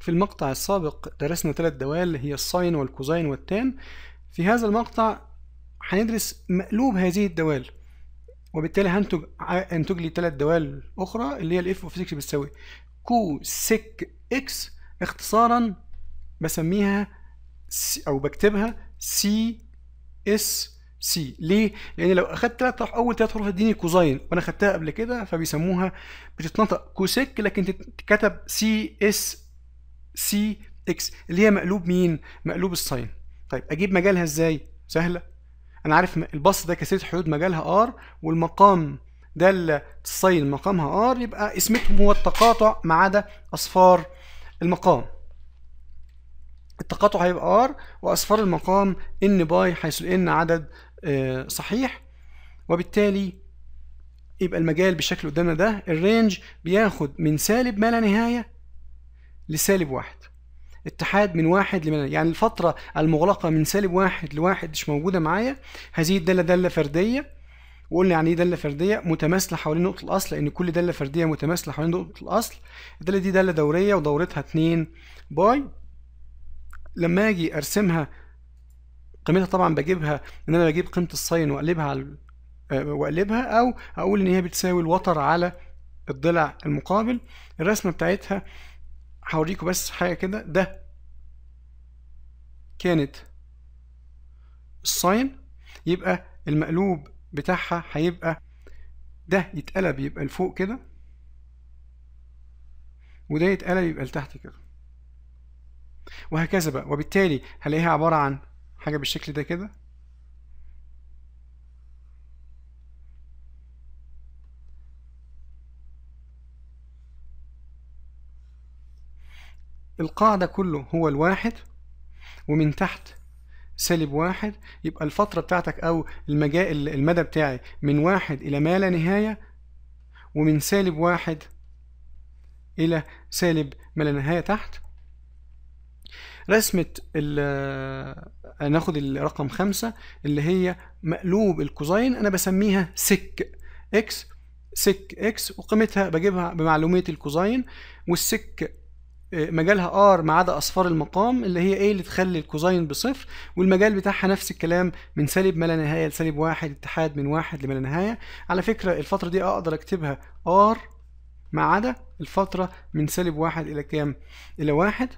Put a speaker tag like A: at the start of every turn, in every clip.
A: في المقطع السابق درسنا ثلاث دوال هي الساين والكوزين والتان في هذا المقطع هندرس مقلوب هذه الدوال وبالتالي هنتج انتج لي ثلاث دوال اخرى اللي هي الاف اوف 6 بتساوي كو سك اكس اختصارا بسميها او بكتبها سي اس سي ليه؟ لان لو اخذت ثلاث اول ثلاث حروف هتديني كوزين وانا اخذتها قبل كده فبيسموها بتتنطق كوسك لكن تتكتب سي اس سي اكس اللي هي مقلوب مين؟ مقلوب الساين. طيب اجيب مجالها ازاي؟ سهله. انا عارف الباص ده كسره حدود مجالها ار والمقام ده الساين مقامها ار يبقى اسمتهم هو التقاطع ما عدا اصفار المقام. التقاطع هيبقى ار واصفار المقام ان باي حيث ان عدد آه، صحيح وبالتالي يبقى المجال بالشكل قدامنا ده الرينج بياخد من سالب ما لا نهايه لسالب واحد اتحاد من واحد لمن يعني الفترة المغلقة من سالب واحد لواحد مش موجودة معايا هذه الدالة دالة فردية وقلنا يعني ايه داله فرديه متماثله حوالين نقطه الاصل لان كل داله فرديه متماثله حوالين نقطه الاصل الداله دي داله دوريه ودورتها 2 باي لما اجي ارسمها قيمتها طبعا بجيبها ان انا بجيب قيمه الساين واقلبها على آه، واقلبها او اقول ان هي بتساوي الوتر على الضلع المقابل الرسمه بتاعتها هوريكم بس حاجة كده ده كانت الساين يبقى المقلوب بتاعها هيبقى ده يتقلب يبقى لفوق كده وده يتقلب يبقى لتحت كده وهكذا بقى وبالتالي هلاقيها عبارة عن حاجة بالشكل ده كده القاعدة كله هو الواحد ومن تحت سالب واحد يبقى الفترة بتاعتك أو المجا المدى بتاعي من واحد إلى ما لا نهاية ومن سالب واحد إلى سالب ما لا نهاية تحت رسمة ال هناخد الرقم خمسة اللي هي مقلوب الكوزين أنا بسميها سك إكس سك إكس وقيمتها بجيبها بمعلومية الكوزين والسك مجالها ار ما عدا اصفار المقام اللي هي ايه اللي تخلي الكوزاين بصفر والمجال بتاعها نفس الكلام من سالب ما لا نهايه لسالب واحد اتحاد من واحد لما لا نهايه على فكره الفتره دي اقدر اكتبها ار ما عدا الفتره من سالب واحد الى كام الى واحد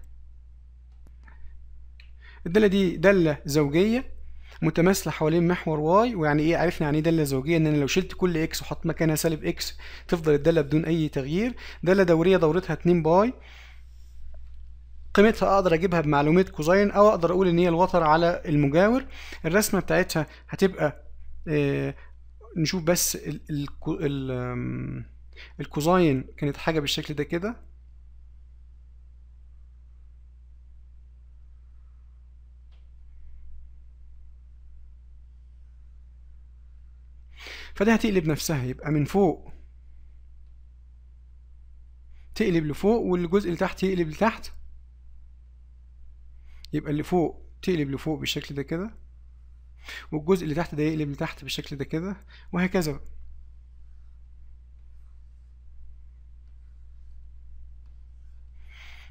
A: الداله دي داله زوجيه متماثله حوالين محور واي ويعني ايه عرفنا يعني ايه داله زوجيه ان انا لو شلت كل اكس وحط مكانها سالب اكس تفضل الداله بدون اي تغيير داله دوريه دورتها 2 باي قيمتها اقدر اجيبها بمعلومات كوزين او اقدر اقول ان هي الوتر على المجاور الرسمه بتاعتها هتبقى آه نشوف بس الكوزين كانت حاجه بالشكل ده كده فده هتقلب نفسها يبقى من فوق تقلب لفوق والجزء اللي تحت يقلب لتحت يبقى اللي فوق تقلب لفوق بالشكل ده كده والجزء اللي تحت ده يقلب لتحت بالشكل ده كده وهكذا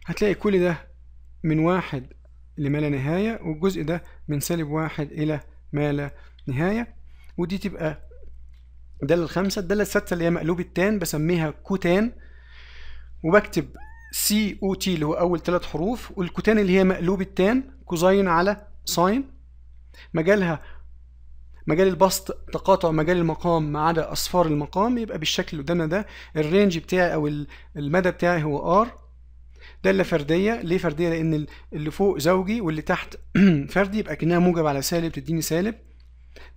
A: هتلاقي كل ده من واحد لما لا نهاية والجزء ده من سالب واحد إلى ما لا نهاية ودي تبقى الدالة الخامسة الدالة السادسة اللي هي مقلوب التان بسميها كوتان وبكتب سي او تي اللي هو اول ثلاث حروف والكوتان اللي هي مقلوب التان كوزين على ساين مجالها مجال البسط تقاطع مجال المقام ما عدا اصفار المقام يبقى بالشكل اللي قدامنا ده الرينج بتاعي او المدى بتاعي هو ار داله فرديه ليه فرديه لان اللي فوق زوجي واللي تحت فردي يبقى كانها موجب على سالب تديني سالب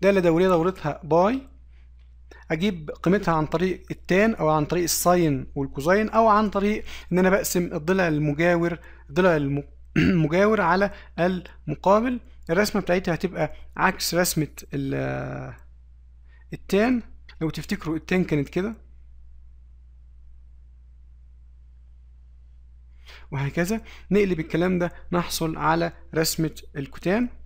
A: داله دوريه دورتها باي اجيب قيمتها عن طريق التان او عن طريق الساين والكوزين او عن طريق ان انا بقسم الضلع المجاور ضلع المجاور على المقابل الرسمه بتاعتي هتبقى عكس رسمه التان لو تفتكروا التان كانت كده وهكذا نقلب الكلام ده نحصل على رسمة الكتان